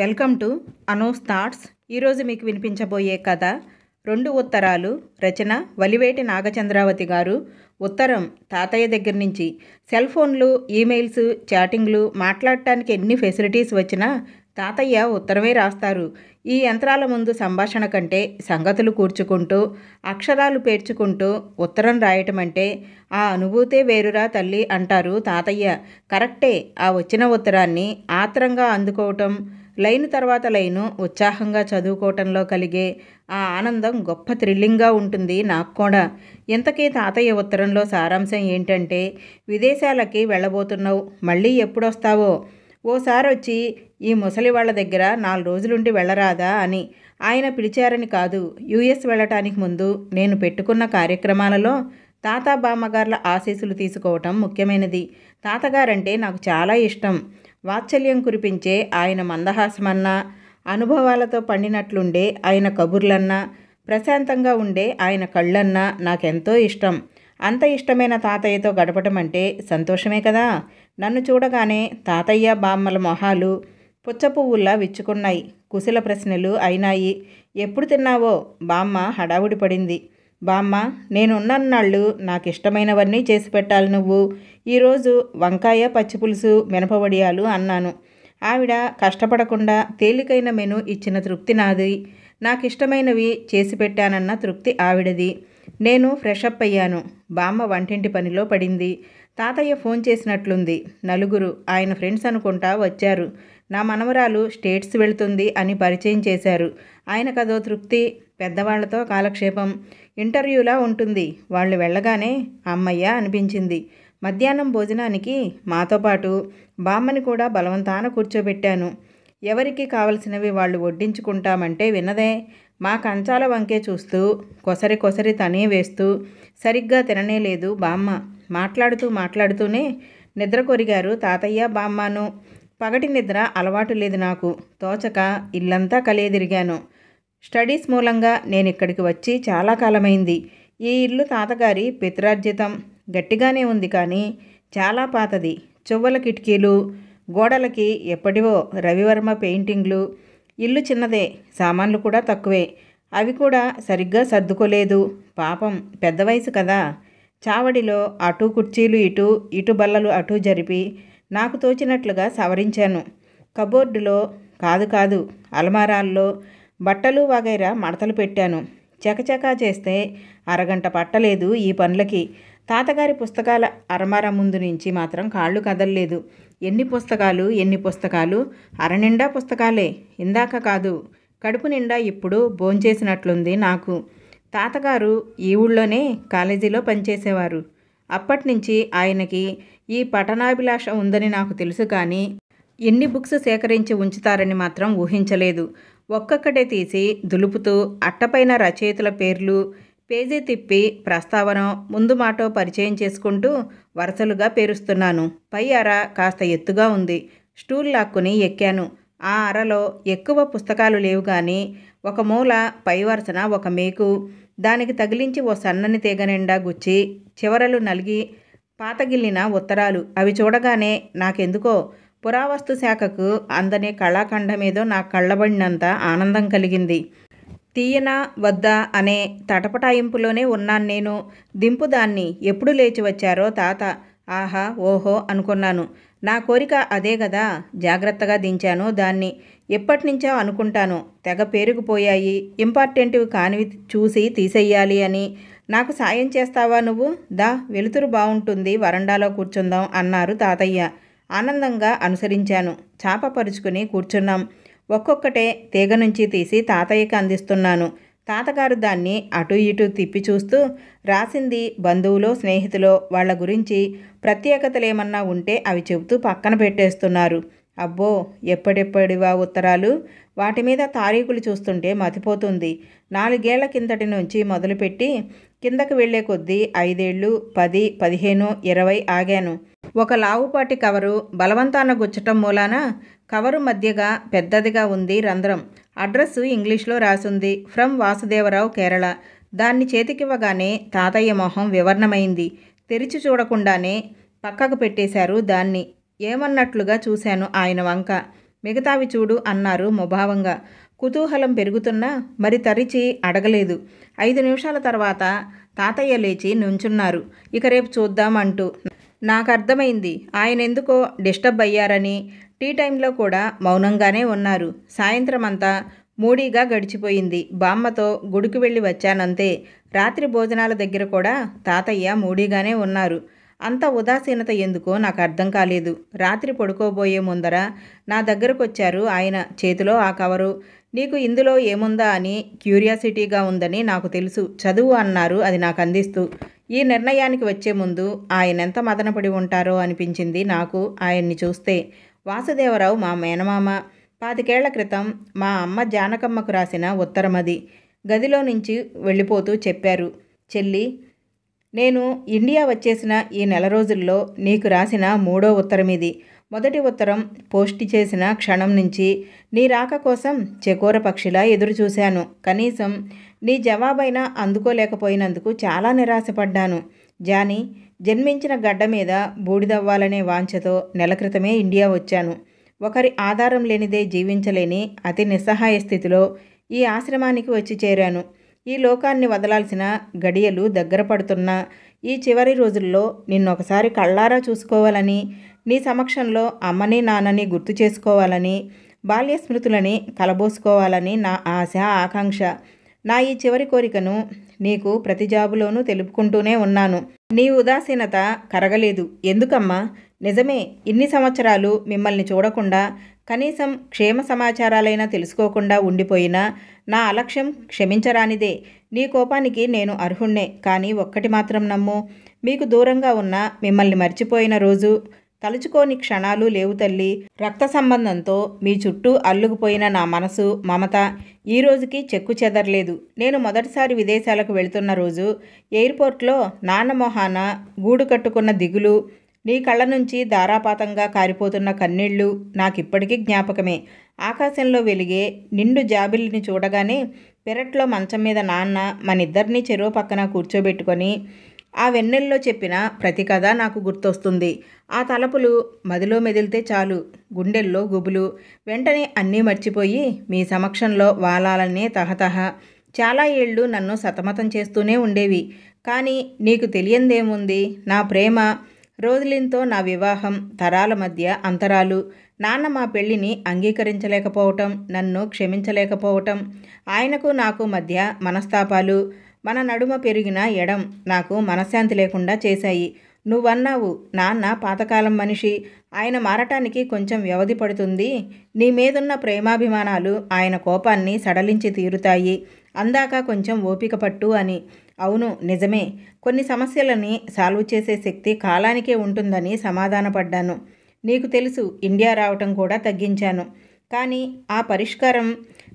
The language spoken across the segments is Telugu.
వెల్కమ్ టు అనోస్ థాట్స్ ఈరోజు మీకు వినిపించబోయే కథ రెండు ఉత్తరాలు రచన వలివేటి నాగచంద్రావతి గారు ఉత్తరం తాతయ్య దగ్గర నుంచి సెల్ ఫోన్లు ఈమెయిల్స్ చాటింగ్లు మాట్లాడటానికి ఎన్ని ఫెసిలిటీస్ వచ్చినా తాతయ్య ఉత్తరమే రాస్తారు ఈ యంత్రాల ముందు సంభాషణ కంటే సంగతులు కూర్చుకుంటూ అక్షరాలు పేర్చుకుంటూ ఉత్తరం రాయటం అంటే ఆ అనుభూతే వేరురా తల్లి అంటారు తాతయ్య కరెక్టే ఆ వచ్చిన ఉత్తరాన్ని ఆత్రంగా అందుకోవటం లైన్ తర్వాత లైను ఉత్సాహంగా చదువుకోవటంలో కలిగే ఆ ఆనందం గొప్ప థ్రిల్లింగ్గా ఉంటుంది నాకు కూడా ఇంతకీ తాతయ్య ఉత్తరంలో సారాంశం ఏంటంటే విదేశాలకి వెళ్ళబోతున్నావు మళ్ళీ ఎప్పుడొస్తావో ఓసారి వచ్చి ఈ ముసలి వాళ్ళ దగ్గర నాలుగు రోజులుండి వెళ్ళరాదా అని ఆయన పిలిచారని కాదు యుఎస్ వెళ్ళటానికి ముందు నేను పెట్టుకున్న కార్యక్రమాలలో తాత బామ్మగార్ల ఆశీస్సులు తీసుకోవటం ముఖ్యమైనది తాతగారంటే నాకు చాలా ఇష్టం వాత్సల్యం కురిపించే ఆయన మందహాసమన్నా అనుభవాలతో పండినట్లుండే ఆయన కబుర్లన్నా ప్రశాంతంగా ఉండే ఆయన కళ్ళన్నా నాకెంతో ఇష్టం అంత ఇష్టమైన తాతయ్యతో గడపటం అంటే సంతోషమే కదా నన్ను చూడగానే తాతయ్య బామ్మల మొహాలు పుచ్చ పువ్వుల్లా విచ్చుకున్నాయి కుశల ప్రశ్నలు అయినాయి ఎప్పుడు తిన్నావో బామ్మ హడావుడి పడింది బామ్మ నేనున్నన్నాళ్ళు నాకు ఇష్టమైనవన్నీ చేసి పెట్టాలి నువ్వు ఈరోజు వంకాయ పచ్చిపులుసు మినపవడియాలు అన్నాను ఆవిడ కష్టపడకుండా తేలికైన మెను ఇచ్చిన తృప్తి నాది నాకు ఇష్టమైనవి చేసి పెట్టానన్న తృప్తి ఆవిడది నేను ఫ్రెషప్ అయ్యాను బామ్మ వంటింటి పనిలో పడింది తాతయ్య ఫోన్ చేసినట్లుంది నలుగురు ఆయన ఫ్రెండ్స్ అనుకుంటా వచ్చారు నా మనవరాలు స్టేట్స్ వెళుతుంది అని పరిచయం చేశారు ఆయనకదో తృప్తి పెద్దవాళ్లతో కాలక్షేపం ఇంటర్వ్యూలా ఉంటుంది వాళ్ళు వెళ్ళగానే అమ్మయ్య అనిపించింది మధ్యాహ్నం భోజనానికి మాతో పాటు బామ్మని కూడా బలవంతాన కూర్చోబెట్టాను ఎవరికి కావలసినవి వాళ్ళు వడ్డించుకుంటామంటే విన్నదే మా కంచాల వంకే చూస్తూ కొసరి కొసరి తనే వేస్తూ సరిగ్గా తిననేలేదు బామ్మ మాట్లాడుతూ మాట్లాడుతూనే నిద్ర కొరిగారు తాతయ్య బామ్మను పగటి నిద్ర అలవాటు లేదు నాకు తోచక ఇల్లంతా కలియదిరిగాను స్టడీస్ మూలంగా నేను ఇక్కడికి వచ్చి చాలా కాలమైంది ఈ ఇల్లు తాతగారి పితరార్జితం గట్టిగానే ఉంది కానీ చాలా పాతది చువ్వల కిటికీలు గోడలకి ఎప్పటివో రవివర్మ పెయింటింగ్లు ఇల్లు చిన్నదే సామాన్లు కూడా తక్కువే అవి కూడా సరిగ్గా సర్దుకోలేదు పాపం పెద్ద వయసు కదా చావడిలో అటు కుర్చీలు ఇటు ఇటు బల్లలు అటు జరిపి నాకు తోచినట్లుగా సవరించాను కబోర్డులో కాదు కాదు అలమారాల్లో బట్టలు వగైరా మడతలు పెట్టాను చకచకా చేస్తే అరగంట పట్టలేదు ఈ పనులకి తాతగారి పుస్తకాల అరమార ముందు నుంచి మాత్రం కాళ్ళు కదలలేదు ఎన్ని పుస్తకాలు ఎన్ని పుస్తకాలు అరనిండా పుస్తకాలే ఇందాక కాదు కడుపు నిండా ఇప్పుడు భోంచేసినట్లుంది నాకు తాతగారు ఈ ఊళ్ళోనే కాలేజీలో పనిచేసేవారు అప్పటి నుంచి ఆయనకి ఈ పఠనాభిలాష ఉందని నాకు తెలుసు కానీ ఎన్ని బుక్స్ సేకరించి ఉంచుతారని మాత్రం ఊహించలేదు ఒక్కొక్కటే తీసి దులుపుతూ అట్టపైన రచయితల పేర్లు పేజీ తిప్పి ప్రస్తావన ముందు మాటో పరిచయం చేసుకుంటూ వరుసలుగా పేరుస్తున్నాను పై అర కాస్త ఎత్తుగా ఉంది స్టూల్ లాక్కుని ఎక్కాను ఆ అరలో ఎక్కువ పుస్తకాలు లేవు కానీ ఒక మూల పై వరుసన ఒక మేకు దానికి తగిలించి ఓ సన్నని తీగ నిండా గుచ్చి చివరలు నలిగి పాతగిల్లిన ఉత్తరాలు అవి చూడగానే నాకెందుకో పురావస్తు శాఖకు అందని కళాఖండ మీద నాకు కళ్ళబడినంత ఆనందం కలిగింది తీయన వద్దా అనే తటపటాయింపులోనే ఉన్నాను నేను దింపు దాన్ని ఎప్పుడు లేచి వచ్చారో తాత ఆహా ఓహో అనుకున్నాను నా కోరిక అదే కదా జాగ్రత్తగా దించాను దాన్ని ఎప్పటినుంచో అనుకుంటాను తెగ పేరుకుపోయాయి ఇంపార్టెంట్వి కానివి చూసి తీసేయాలి అని నాకు సాయం చేస్తావా నువ్వు దా వెలుతురు బాగుంటుంది వరండాలో కూర్చుందాం అన్నారు తాతయ్య ఆనందంగా అనుసరించాను చాప పరుచుకుని కూర్చున్నాం ఒక్కొక్కటే తీగ నుంచి తీసి తాతయ్యకి అందిస్తున్నాను తాతగారు దాన్ని అటు ఇటు తిప్పి చూస్తూ రాసింది బంధువులో స్నేహితులో వాళ్ళ గురించి ప్రత్యేకతలేమన్నా ఉంటే అవి చెబుతూ పక్కన పెట్టేస్తున్నారు అబ్బో ఎప్పటిప్పటివా ఉత్తరాలు వాటి మీద తారీఖులు చూస్తుంటే మతిపోతుంది నాలుగేళ్ల కిందటి నుంచి మొదలుపెట్టి కిందకు వెళ్లే కొద్దీ ఐదేళ్లు పది పదిహేను ఇరవై ఆగాను ఒక లావుపాటి కవరు బలవంతాన గుచ్చటం మూలాన కవరు మధ్యగా పెద్దదిగా ఉంది రంధ్రం అడ్రస్ ఇంగ్లీష్లో రాసుంది ఫ్రమ్ వాసుదేవరావు కేరళ దాన్ని చేతికివ్వగానే తాతయ్య మొహం వివర్ణమైంది తెరిచి చూడకుండానే పక్కకు పెట్టేశారు దాన్ని ఏమన్నట్లుగా చూశాను ఆయన వంక మిగతావి చూడు అన్నారు ముభావంగా కుతూహలం పెరుగుతున్నా మరి తరిచి అడగలేదు ఐదు నిమిషాల తర్వాత తాతయ్య లేచి నుంచున్నారు ఇక రేపు చూద్దాం అంటూ నాకు అర్థమైంది ఆయన ఎందుకో డిస్టర్బ్ అయ్యారని టీ టైంలో కూడా మౌనంగానే ఉన్నారు సాయంత్రం అంతా మూడీగా గడిచిపోయింది బామ్మతో గుడికి వెళ్ళి వచ్చానంతే రాత్రి భోజనాల దగ్గర కూడా తాతయ్య మూడీగానే ఉన్నారు అంత ఉదాసీనత ఎందుకో నాకు అర్థం కాలేదు రాత్రి పడుకోబోయే ముందర నా దగ్గరకొచ్చారు ఆయన చేతిలో ఆ కవరు నీకు ఇందులో ఏముందా అని క్యూరియాసిటీగా ఉందని నాకు తెలుసు చదువు అన్నారు అది నాకు అందిస్తూ ఈ నిర్ణయానికి వచ్చే ముందు ఆయన ఎంత మదనపడి ఉంటారో అనిపించింది నాకు ఆయన్ని చూస్తే వాసుదేవరావు మా మేనమామ పాతికేళ్ల క్రితం మా అమ్మ జానకమ్మకు రాసిన ఉత్తరమది గదిలో నుంచి వెళ్ళిపోతూ చెప్పారు చెల్లి నేను ఇండియా వచ్చేసిన ఈ నెల రోజుల్లో నీకు రాసిన మూడో ఉత్తరమిది మొదటి ఉత్తరం పోస్ట్ చేసిన క్షణం నుంచి నీ రాక కోసం చకోర పక్షిలా ఎదురుచూశాను కనీసం నీ జవాబైనా అందుకోలేకపోయినందుకు చాలా నిరాశపడ్డాను జాని జన్మించిన గడ్డ మీద బూడిదవ్వాలనే వాంఛతో నెల క్రితమే ఇండియా వచ్చాను ఒకరి ఆధారం లేనిదే జీవించలేని అతి నిస్సహాయ స్థితిలో ఈ ఆశ్రమానికి వచ్చి చేరాను ఈ లోకాన్ని వదలాల్సిన గడియలు దగ్గర పడుతున్నా ఈ చివరి రోజుల్లో నిన్నొకసారి కళ్ళారా చూసుకోవాలని నీ సమక్షంలో అమ్మని నాన్నని గుర్తు చేసుకోవాలని బాల్య స్మృతులని కలబోసుకోవాలని నా ఆశ ఆకాంక్ష నా ఈ చివరి కోరికను నీకు ప్రతి జాబులోనూ తెలుపుకుంటూనే ఉన్నాను నీ ఉదాసీనత కరగలేదు ఎందుకమ్మా నిజమే ఇన్ని సంవత్సరాలు మిమ్మల్ని చూడకుండా కనీసం క్షేమ సమాచారాలైనా తెలుసుకోకుండా ఉండిపోయినా నా అలక్ష్యం క్షమించరానిదే నీ కోపానికి నేను అర్హుణ్ణే కానీ ఒక్కటి మాత్రం నమ్ము మీకు దూరంగా ఉన్న మిమ్మల్ని మర్చిపోయిన రోజు తలుచుకోని క్షణాలు లేవు తల్లి రక్త సంబంధంతో మీ చుట్టూ అల్లుకుపోయిన నా మనసు మమత ఈ రోజుకి చెక్కు చెదరలేదు నేను మొదటిసారి విదేశాలకు వెళుతున్న రోజు ఎయిర్పోర్ట్లో నాన్నమొహాన గూడు కట్టుకున్న దిగులు నీ కళ్ళ నుంచి ధారాపాతంగా కారిపోతున్న కన్నీళ్లు నాకిప్పటికీ జ్ఞాపకమే ఆకాశంలో వెలిగే నిండు జాబిల్ని చూడగానే పెరట్లో మంచం మీద నాన్న మనిద్దరినీ చెరువు పక్కన కూర్చోబెట్టుకొని ఆ వెన్నెల్లో చెప్పిన ప్రతి కథ నాకు గుర్తొస్తుంది ఆ తలపులు మదిలో మెదిలితే చాలు గుండెల్లో గుబులు వెంటనే అన్నీ మర్చిపోయి మీ సమక్షంలో వాలాలనే తహతహ చాలా ఏళ్ళు నన్ను సతమతం చేస్తూనే ఉండేవి కానీ నీకు తెలియందేముంది నా ప్రేమ రోజులింతో నా వివాహం తరాల మధ్య అంతరాలు నాన్న మా పెళ్లిని అంగీకరించలేకపోవటం నన్ను క్షమించలేకపోవటం ఆయనకు నాకు మధ్య మనస్తాపాలు మన నడుమ పెరిగిన ఎడం నాకు మనశ్శాంతి లేకుండా చేశాయి నువ్వన్నావు నాన్న పాతకాలం మనిషి ఆయన మారటానికి కొంచెం వ్యవధి పడుతుంది నీ మీదున్న ప్రేమాభిమానాలు ఆయన కోపాన్ని సడలించి తీరుతాయి అందాక కొంచెం ఓపిక పట్టు అని అవును నిజమే కొన్ని సమస్యలని సాల్వ్ చేసే శక్తి కాలానికే ఉంటుందని సమాధానపడ్డాను నీకు తెలుసు ఇండియా రావటం కూడా తగ్గించాను కానీ ఆ పరిష్కారం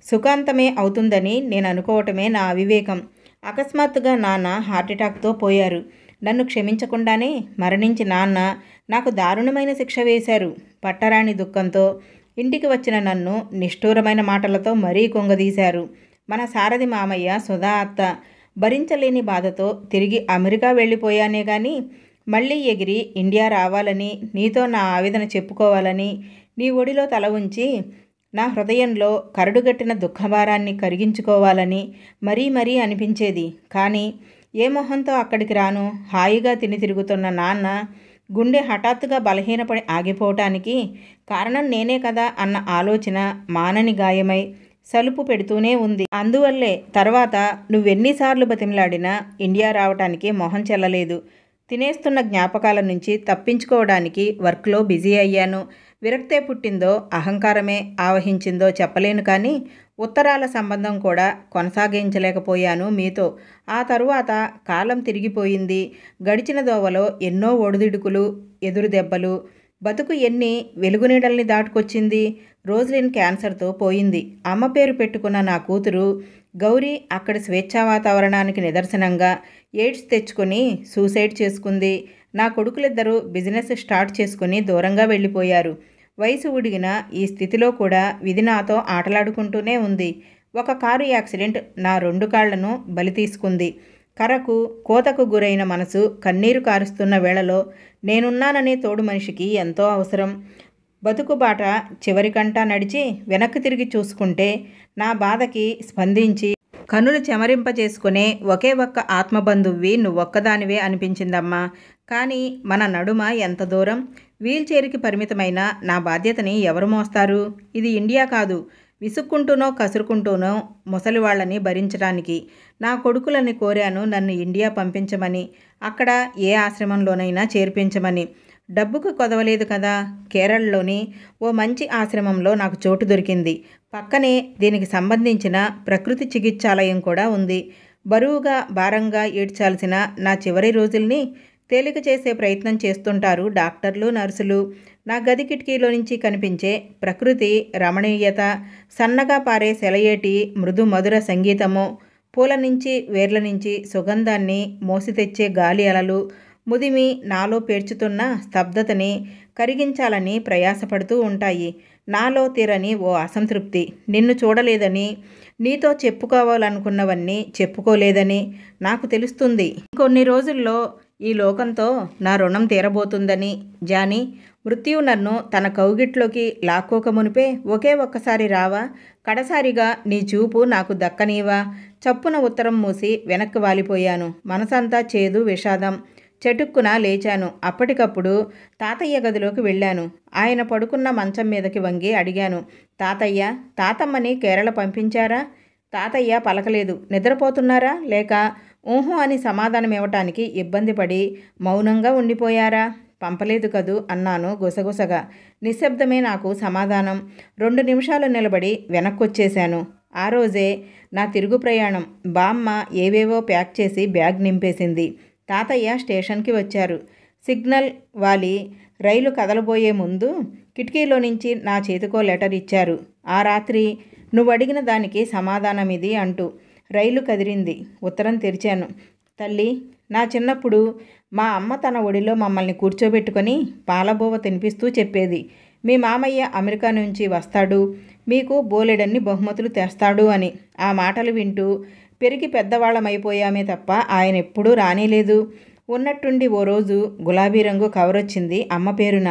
సుఖాంతమే అవుతుందని నేను అనుకోవటమే నా అవివేకం అకస్మాత్తుగా నాన్న హార్ట్అటాక్తో పోయారు నన్ను క్షమించకుండానే మరణించి నాన్న నాకు దారుణమైన శిక్ష వేశారు పట్టరాని దుఃఖంతో ఇంటికి వచ్చిన నన్ను నిష్ఠూరమైన మాటలతో మరీ కొంగదీశారు మన సారథి మామయ్య సుధా అత్త భరించలేని బాధతో తిరిగి అమెరికా వెళ్ళిపోయానే కానీ మళ్ళీ ఎగిరి ఇండియా రావాలని నీతో నా ఆవేదన చెప్పుకోవాలని నీ ఒడిలో తల ఉంచి నా హృదయంలో కరడుగట్టిన దుఃఖభారాన్ని కరిగించుకోవాలని మరీ మరీ అనిపించేది కానీ ఏ మొహంతో అక్కడికి రాను హాయిగా తిని తిరుగుతున్న నాన్న గుండె హఠాత్తుగా బలహీనపడి ఆగిపోవటానికి కారణం నేనే కదా అన్న ఆలోచన మానని గాయమై సలుపు పెడుతూనే ఉంది అందువల్లే తర్వాత నువ్వెన్నిసార్లు బతిమలాడినా ఇండియా రావటానికి మొహం చెల్లలేదు తినేస్తున్న జ్ఞాపకాల నుంచి తప్పించుకోవడానికి వర్క్లో బిజీ అయ్యాను విరక్తే పుట్టిందో అహంకారమే ఆవహించిందో చెప్పలేను కానీ ఉత్తరాల సంబంధం కూడా కొనసాగించలేకపోయాను మీతో ఆ తరువాత కాలం తిరిగిపోయింది గడిచిన దోవలో ఎన్నో ఒడిదుడుకులు ఎదురు దెబ్బలు బతుకు ఎన్ని వెలుగునీడల్ని దాటుకొచ్చింది రోజులిన్ క్యాన్సర్తో పోయింది అమ్మ పేరు పెట్టుకున్న నా కూతురు గౌరీ అక్కడ స్వేచ్ఛా వాతావరణానికి నిదర్శనంగా ఎయిడ్స్ తెచ్చుకొని సూసైడ్ చేసుకుంది నా కొడుకులిద్దరూ బిజినెస్ స్టార్ట్ చేసుకుని దూరంగా వెళ్ళిపోయారు వయసు ఉడిగిన ఈ స్థితిలో కూడా విధి నాతో ఆటలాడుకుంటూనే ఉంది ఒక కారు యాక్సిడెంట్ నా రెండు కాళ్లను బలి తీసుకుంది కరకు కోతకు గురైన మనసు కన్నీరు కారుస్తున్న వేళలో నేనున్నాననే తోడు మనిషికి ఎంతో అవసరం బతుకుబాట చివరికంటా నడిచి వెనక్కి తిరిగి చూసుకుంటే నా బాధకి స్పందించి కనులు చెమరింప చేసుకునే ఒకే ఒక్క ఆత్మబంధువి నువ్వొక్కదానివే అనిపించిందమ్మా కానీ మన నడుమ ఎంత దూరం వీల్చైర్కి పరిమితమైన నా బాధ్యతని ఎవరు మోస్తారు ఇది ఇండియా కాదు విసుక్కుంటూనో కసురుకుంటూనో వాళ్ళని భరించడానికి నా కొడుకులని కోరాను నన్ను ఇండియా పంపించమని అక్కడ ఏ ఆశ్రమంలోనైనా చేర్పించమని డబ్బుకు కొదవలేదు కదా కేరళలోని ఓ మంచి ఆశ్రమంలో నాకు చోటు దొరికింది పక్కనే దీనికి సంబంధించిన ప్రకృతి చికిత్సాలయం కూడా ఉంది బరువుగా భారంగా ఏడ్చాల్సిన నా చివరి రోజుల్ని తేలిక చేసే ప్రయత్నం చేస్తుంటారు డాక్టర్లు నర్సులు నా గది కిటికీలో నుంచి కనిపించే ప్రకృతి రమణీయత సన్నగా పారే సెలయేటి మృదు మధుర సంగీతము పూల నుంచి వేర్ల నుంచి సుగంధాన్ని మోసి తెచ్చే గాలి అలలు ముదిమి నాలో పేర్చుతున్న స్తబ్దతని కరిగించాలని ప్రయాసపడుతూ ఉంటాయి నాలో తీరని ఓ అసంతృప్తి నిన్ను చూడలేదని నీతో చెప్పుకోవాలనుకున్నవన్నీ చెప్పుకోలేదని నాకు తెలుస్తుంది కొన్ని రోజుల్లో ఈ లోకంతో నా రుణం తీరబోతుందని జాని మృత్యు నన్ను తన కౌగిట్లోకి లాక్కోకమునిపే ఒకే ఒక్కసారి రావా కడసారిగా నీ చూపు నాకు దక్కనీవా చప్పున ఉత్తరం మూసి వెనక్కి వాలిపోయాను మనసంతా చేదు విషాదం చటుక్కున లేచాను అప్పటికప్పుడు తాతయ్య గదిలోకి వెళ్ళాను ఆయన పడుకున్న మంచం మీదకి వంగి అడిగాను తాతయ్య తాతమ్మని కేరళ పంపించారా తాతయ్య పలకలేదు నిద్రపోతున్నారా లేక ఊహు అని సమాధానం ఇవ్వటానికి ఇబ్బంది పడి మౌనంగా ఉండిపోయారా పంపలేదు కదూ అన్నాను గుసగుసగా నిశ్శబ్దమే నాకు సమాధానం రెండు నిమిషాలు నిలబడి వెనక్కొచ్చేశాను ఆ రోజే నా తిరుగు ప్రయాణం బామ్మ ఏవేవో ప్యాక్ చేసి బ్యాగ్ నింపేసింది తాతయ్య స్టేషన్కి వచ్చారు సిగ్నల్ వాలి రైలు కదలబోయే ముందు కిటికీలో నుంచి నా చేతికో లెటర్ ఇచ్చారు ఆ రాత్రి నువ్వు అడిగిన దానికి సమాధానం ఇది అంటూ రైలు కదిరింది ఉత్తరం తెరిచాను తల్లి నా చిన్నప్పుడు మా అమ్మ తన ఒడిలో మమ్మల్ని కూర్చోబెట్టుకొని పాలబోవ తినిపిస్తూ చెప్పేది మీ మామయ్య అమెరికా నుంచి వస్తాడు మీకు బోలెడన్ని బహుమతులు తెస్తాడు అని ఆ మాటలు వింటూ పెరిగి పెద్దవాళ్ళమైపోయామే తప్ప ఆయన ఎప్పుడూ రానేలేదు ఉన్నట్టుండి ఓ రోజు గులాబీ రంగు కవర్ వచ్చింది అమ్మ పేరున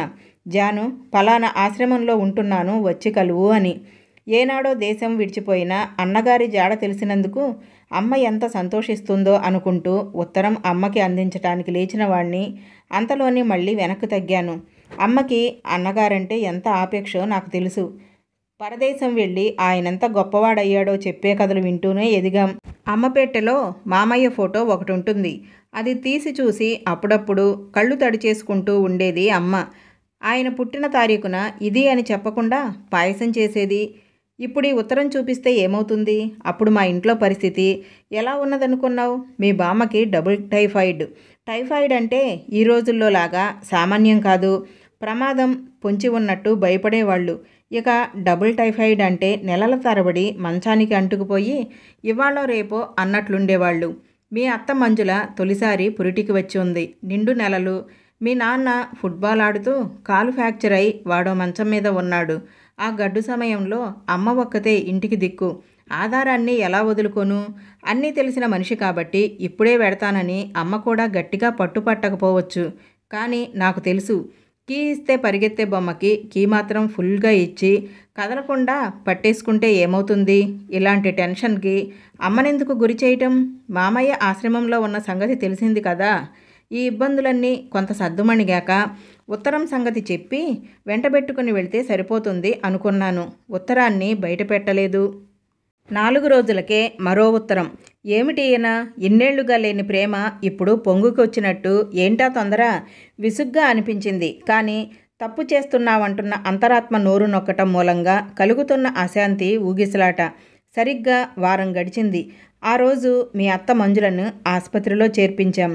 జాను పలానా ఆశ్రమంలో ఉంటున్నాను వచ్చి కలువు అని ఏనాడో దేశం విడిచిపోయిన అన్నగారి జాడ తెలిసినందుకు అమ్మ ఎంత సంతోషిస్తుందో అనుకుంటూ ఉత్తరం అమ్మకి అందించడానికి లేచిన వాణ్ణి అంతలోనే మళ్ళీ వెనక్కి తగ్గాను అమ్మకి అన్నగారంటే ఎంత ఆపేక్షో నాకు తెలుసు పరదేశం వెళ్ళి ఆయనంత గొప్పవాడయ్యాడో చెప్పే కథలు వింటూనే ఎదిగాం అమ్మపేటలో మామయ్య ఫోటో ఒకటి ఉంటుంది అది తీసి చూసి అప్పుడప్పుడు కళ్ళు తడి చేసుకుంటూ ఉండేది అమ్మ ఆయన పుట్టిన తారీఖున ఇది అని చెప్పకుండా పాయసం చేసేది ఇప్పుడు ఈ ఉత్తరం చూపిస్తే ఏమవుతుంది అప్పుడు మా ఇంట్లో పరిస్థితి ఎలా ఉన్నదనుకున్నావు మీ బామ్మకి డబుల్ టైఫాయిడ్ టైఫాయిడ్ అంటే ఈ రోజుల్లో లాగా సామాన్యం కాదు ప్రమాదం పొంచి ఉన్నట్టు భయపడేవాళ్ళు ఇక డబుల్ టైఫాయిడ్ అంటే నెలల తరబడి మంచానికి అంటుకుపోయి ఇవాళ రేపో అన్నట్లుండేవాళ్ళు మీ అత్త మంజుల తొలిసారి పురిటికి వచ్చి ఉంది నిండు నెలలు మీ నాన్న ఫుట్బాల్ ఆడుతూ కాలు ఫ్రాక్చర్ అయి వాడో మంచం మీద ఉన్నాడు ఆ గడ్డు సమయంలో అమ్మ ఒక్కతే ఇంటికి దిక్కు ఆధారాన్ని ఎలా వదులుకోను అన్నీ తెలిసిన మనిషి కాబట్టి ఇప్పుడే పెడతానని అమ్మ కూడా గట్టిగా పట్టుపట్టకపోవచ్చు కానీ నాకు తెలుసు కీ ఇస్తే పరిగెత్తే బొమ్మకి కీ మాత్రం ఫుల్గా ఇచ్చి కదలకుండా పట్టేసుకుంటే ఏమవుతుంది ఇలాంటి టెన్షన్కి అమ్మనెందుకు గురి చేయటం మామయ్య ఆశ్రమంలో ఉన్న సంగతి తెలిసింది కదా ఈ ఇబ్బందులన్నీ కొంత సర్దుమణిగాక ఉత్తరం సంగతి చెప్పి వెంటబెట్టుకుని వెళ్తే సరిపోతుంది అనుకున్నాను ఉత్తరాన్ని బయట పెట్టలేదు నాలుగు రోజులకే మరో ఉత్తరం ఏమిటియన ఇన్నేళ్లుగా లేని ప్రేమ ఇప్పుడు పొంగుకొచ్చినట్టు ఏంటా తొందర విసుగ్గా అనిపించింది కానీ తప్పు చేస్తున్నావంటున్న అంతరాత్మ నోరు నొక్కటం మూలంగా కలుగుతున్న అశాంతి ఊగిసలాట సరిగ్గా వారం గడిచింది ఆ రోజు మీ అత్త మంజులను ఆసుపత్రిలో చేర్పించాం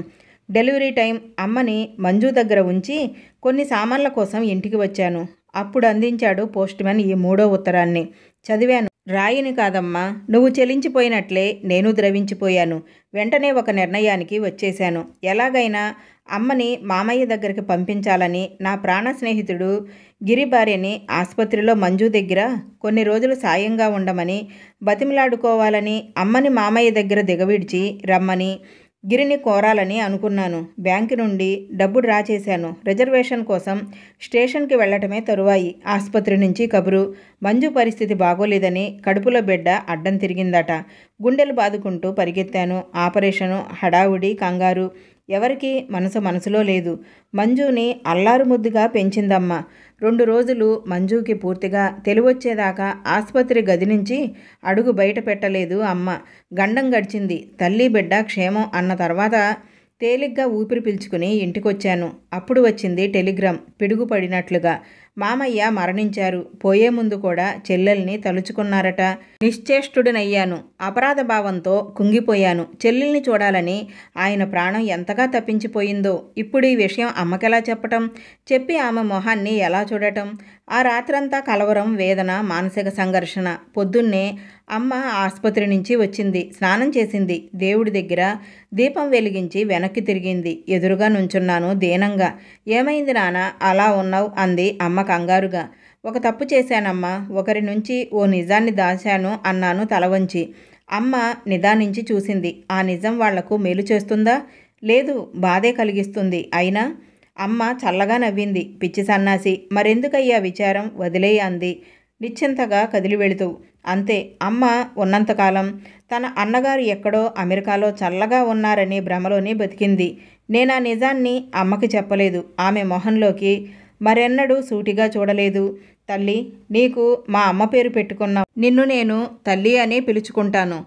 డెలివరీ టైం అమ్మని మంజు దగ్గర ఉంచి కొన్ని సామాన్ల కోసం ఇంటికి వచ్చాను అప్పుడు అందించాడు పోస్ట్మెన్ ఈ మూడో ఉత్తరాన్ని చదివాను రాయిని కాదమ్మా నువ్వు చెలించిపోయినట్లే నేను ద్రవించిపోయాను వెంటనే ఒక నిర్ణయానికి వచ్చేశాను ఎలాగైనా అమ్మని మామయ్య దగ్గరికి పంపించాలని నా ప్రాణ స్నేహితుడు గిరి భార్యని ఆసుపత్రిలో మంజు దగ్గర కొన్ని రోజులు సాయంగా ఉండమని బతిమిలాడుకోవాలని అమ్మని మామయ్య దగ్గర దిగవిడిచి రమ్మని గిరిని కోరాలని అనుకున్నాను బ్యాంకు నుండి డబ్బు డ్రా చేశాను రిజర్వేషన్ కోసం స్టేషన్కి వెళ్లటమే తరువాయి ఆసుపత్రి నుంచి కబురు మంజు పరిస్థితి బాగోలేదని కడుపులో బిడ్డ అడ్డం తిరిగిందట గుండెలు బాదుకుంటూ పరిగెత్తాను ఆపరేషను హడావుడి కంగారు ఎవరికీ మనసు మనసులో లేదు మంజుని అల్లారు ముద్దుగా పెంచిందమ్మ రెండు రోజులు మంజుకి పూర్తిగా తెలివొచ్చేదాకా ఆసుపత్రి గది నుంచి అడుగు బయట పెట్టలేదు అమ్మ గండం గడిచింది తల్లి బిడ్డ క్షేమం అన్న తర్వాత తేలిగ్గా ఊపిరి పీల్చుకుని ఇంటికొచ్చాను అప్పుడు వచ్చింది టెలిగ్రామ్ పిడుగుపడినట్లుగా మామయ్య మరణించారు పోయే ముందు కూడా చెల్లెల్ని తలుచుకున్నారట నిశ్చేష్టుడినయ్యాను అపరాధ భావంతో కుంగిపోయాను చెల్లెల్ని చూడాలని ఆయన ప్రాణం ఎంతగా తప్పించిపోయిందో ఇప్పుడు ఈ విషయం అమ్మకెలా చెప్పటం చెప్పి ఆమె మొహాన్ని ఎలా చూడటం ఆ రాత్రంతా కలవరం వేదన మానసిక సంఘర్షణ పొద్దున్నే అమ్మ ఆసుపత్రి నుంచి వచ్చింది స్నానం చేసింది దేవుడి దగ్గర దీపం వెలిగించి వెనక్కి తిరిగింది ఎదురుగా నుంచున్నాను దీనంగా ఏమైంది నాన్న అలా ఉన్నావు అంది అమ్మ కంగారుగా ఒక తప్పు చేశానమ్మా ఒకరి నుంచి ఓ నిజాన్ని దాచాను అన్నాను తల వంచి అమ్మ నిదానించి చూసింది ఆ నిజం వాళ్లకు మేలు చేస్తుందా లేదు బాధే కలిగిస్తుంది అయినా అమ్మ చల్లగా నవ్వింది పిచ్చి సన్నాసి మరెందుకయ్యా విచారం వదిలే అంది నిశ్చింతగా కదిలి వెళుతూ అంతే అమ్మ ఉన్నంతకాలం తన అన్నగారు ఎక్కడో అమెరికాలో చల్లగా ఉన్నారని భ్రమలోనే బతికింది నేను ఆ నిజాన్ని అమ్మకి చెప్పలేదు ఆమె మొహంలోకి మరెన్నడూ సూటిగా చూడలేదు తల్లి నీకు మా అమ్మ పేరు పెట్టుకున్నావు నిన్ను నేను తల్లి అని పిలుచుకుంటాను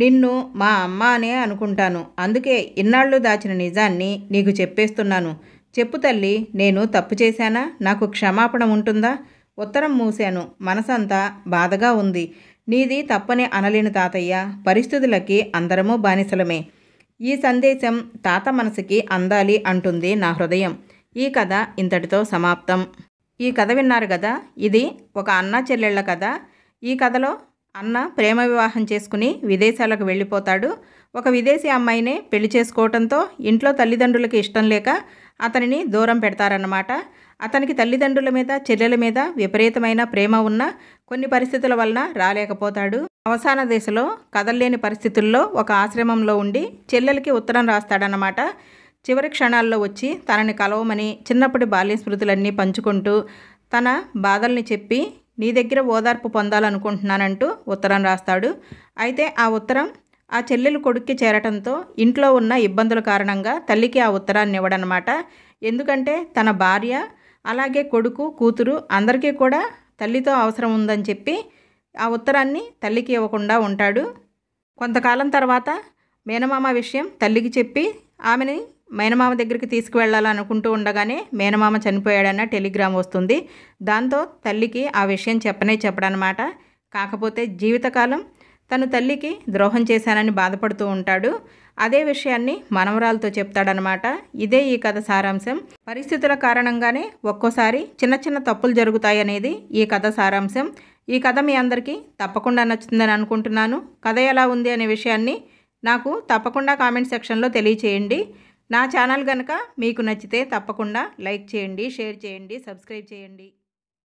నిన్ను మా అమ్మ అనే అనుకుంటాను అందుకే ఇన్నాళ్ళు దాచిన నిజాన్ని నీకు చెప్పేస్తున్నాను చెప్పు తల్లి నేను తప్పు చేశానా నాకు క్షమాపణ ఉంటుందా ఉత్తరం మూశాను మనసంతా బాధగా ఉంది నీది తప్పని అనలేని తాతయ్య పరిస్థితులకి అందరము బానిసలమే ఈ సందేశం తాత మనసుకి అందాలి అంటుంది నా హృదయం ఈ కథ ఇంతటితో సమాప్తం ఈ కథ విన్నారు కదా ఇది ఒక అన్న చెల్లెళ్ళ కథ ఈ కథలో అన్న ప్రేమ వివాహం చేసుకుని విదేశాలకు వెళ్ళిపోతాడు ఒక విదేశీ అమ్మాయినే పెళ్లి చేసుకోవడంతో ఇంట్లో తల్లిదండ్రులకి ఇష్టం లేక అతనిని దూరం పెడతారన్నమాట అతనికి తల్లిదండ్రుల మీద చెల్లెల మీద విపరీతమైన ప్రేమ ఉన్న కొన్ని పరిస్థితుల వలన రాలేకపోతాడు అవసాన దిశలో కదల్లేని పరిస్థితుల్లో ఒక ఆశ్రమంలో ఉండి చెల్లెలకి ఉత్తరం రాస్తాడనమాట చివరి క్షణాల్లో వచ్చి తనని కలవమని చిన్నప్పటి బాల్య స్మృతులన్నీ పంచుకుంటూ తన బాధల్ని చెప్పి నీ దగ్గర ఓదార్పు పొందాలనుకుంటున్నానంటూ ఉత్తరం రాస్తాడు అయితే ఆ ఉత్తరం ఆ చెల్లెలు కొడుక్కి చేరటంతో ఇంట్లో ఉన్న ఇబ్బందుల కారణంగా తల్లికి ఆ ఉత్తరాన్ని ఇవ్వడనమాట ఎందుకంటే తన భార్య అలాగే కొడుకు కూతురు అందరికీ కూడా తల్లితో అవసరం ఉందని చెప్పి ఆ ఉత్తరాన్ని తల్లికి ఇవ్వకుండా ఉంటాడు కొంతకాలం తర్వాత మేనమామ విషయం తల్లికి చెప్పి ఆమెని మేనమామ దగ్గరికి తీసుకువెళ్ళాలనుకుంటూ ఉండగానే మేనమామ చనిపోయాడన్న టెలిగ్రామ్ వస్తుంది దాంతో తల్లికి ఆ విషయం చెప్పనే చెప్పడనమాట కాకపోతే జీవితకాలం తను తల్లికి ద్రోహం చేశానని బాధపడుతూ ఉంటాడు అదే విషయాన్ని మనవరాలతో చెప్తాడనమాట ఇదే ఈ కథ సారాంశం పరిస్థితుల కారణంగానే ఒక్కోసారి చిన్న చిన్న తప్పులు జరుగుతాయి అనేది ఈ కథ సారాంశం ఈ కథ మీ అందరికీ తప్పకుండా నచ్చుతుందని అనుకుంటున్నాను కథ ఎలా ఉంది అనే విషయాన్ని నాకు తప్పకుండా కామెంట్ సెక్షన్లో తెలియచేయండి నా ఛానల్ కనుక మీకు నచ్చితే తప్పకుండా లైక్ చేయండి షేర్ చేయండి సబ్స్క్రైబ్ చేయండి